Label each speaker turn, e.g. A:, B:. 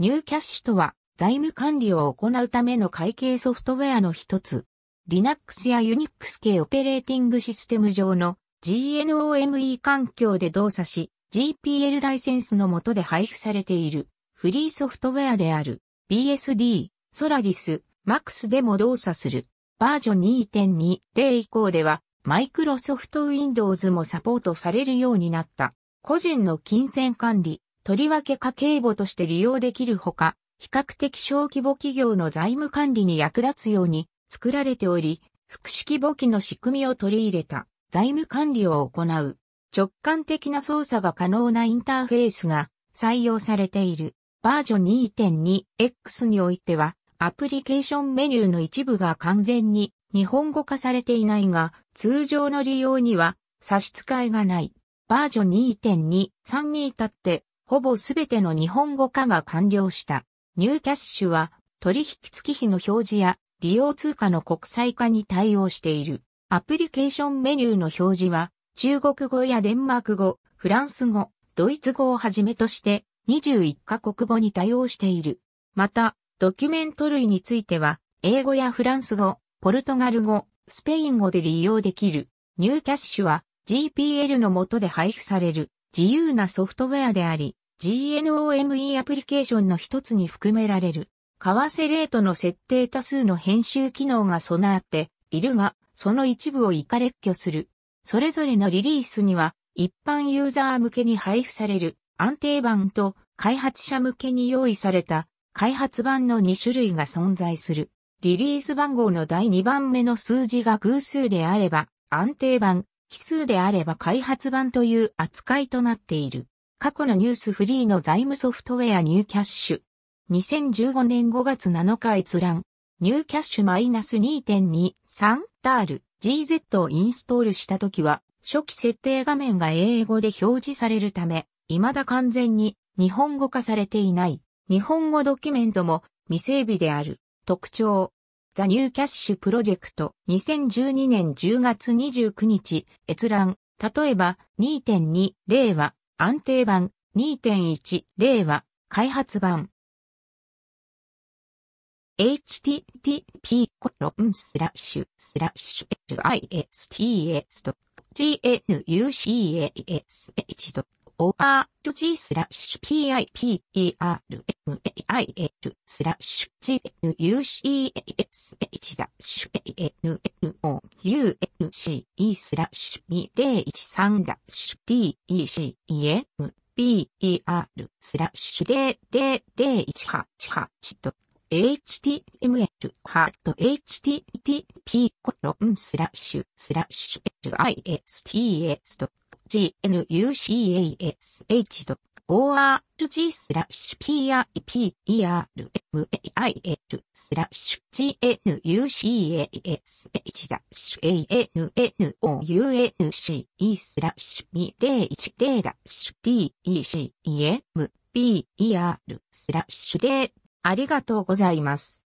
A: ニューキャッシュとは、財務管理を行うための会計ソフトウェアの一つ。Linux や Unix 系オペレーティングシステム上の GNOME 環境で動作し、GPL ライセンスの下で配布されているフリーソフトウェアである BSD、ソラィス、MAX でも動作する。バージョン2 2例以降では、マイクロソフト Windows もサポートされるようになった。個人の金銭管理、とりわけ家計簿として利用できるほか、比較的小規模企業の財務管理に役立つように作られており、複式簿記の仕組みを取り入れた財務管理を行う直感的な操作が可能なインターフェースが採用されている。バージョン 2.2X においては、アプリケーションメニューの一部が完全に日本語化されていないが、通常の利用には差し支えがない。バージョン2 2 3に至ってほぼすべての日本語化が完了した。ニューキャッシュは取引月日の表示や利用通貨の国際化に対応している。アプリケーションメニューの表示は中国語やデンマーク語、フランス語、ドイツ語をはじめとして21カ国語に対応している。また、ドキュメント類については、英語やフランス語、ポルトガル語、スペイン語で利用できる。ニューキャッシュは GPL の下で配布される。自由なソフトウェアであり、GNOME アプリケーションの一つに含められる。為替レートの設定多数の編集機能が備わっているが、その一部を以下列挙する。それぞれのリリースには、一般ユーザー向けに配布される安定版と開発者向けに用意された開発版の2種類が存在する。リリース番号の第2番目の数字が偶数であれば安定版、奇数であれば開発版という扱いとなっている。過去のニュースフリーの財務ソフトウェアニューキャッシュ。2015年5月7日閲覧。ニューキャッシュ -2.23 タール GZ をインストールした時は、初期設定画面が英語で表示されるため、未だ完全に日本語化されていない。日本語ドキュメントも未整備である。特徴。ザ・ニュー・キャッシュ・プロジェクト2012年10月29日閲覧例えば2.2令和安定版2.1令和開発版 http コロンスラッシュスラッシュ l i s t g n u c a s c o r g スラッシュ p i p e r m a i l スラッシュ g n u c a s h ダッシュ a n n o u n c e スラッシュ2013ダッシュ d e c e m b e r スラッシュ000188 html ハート http コロンスラッシュスラッシュ list gnucasH.org スラッシュ PRPERMAIL スラッシュ GNUCASH ダッシュ ANNOUNCE スラッシュ2010ダッシュ d e c e m b e r スラッシュでありがとうございます。